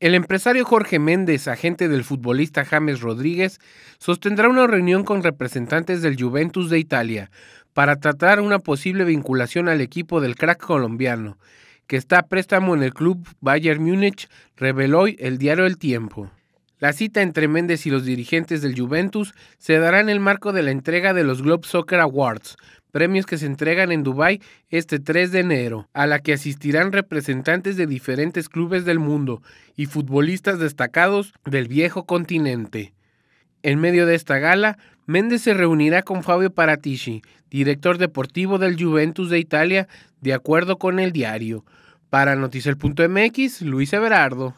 El empresario Jorge Méndez, agente del futbolista James Rodríguez, sostendrá una reunión con representantes del Juventus de Italia para tratar una posible vinculación al equipo del crack colombiano, que está a préstamo en el club Bayern Múnich, reveló el diario El Tiempo. La cita entre Méndez y los dirigentes del Juventus se dará en el marco de la entrega de los Globe Soccer Awards, premios que se entregan en Dubái este 3 de enero, a la que asistirán representantes de diferentes clubes del mundo y futbolistas destacados del viejo continente. En medio de esta gala, Méndez se reunirá con Fabio Paratici, director deportivo del Juventus de Italia, de acuerdo con el diario. Para Noticel.mx, Luis Everardo.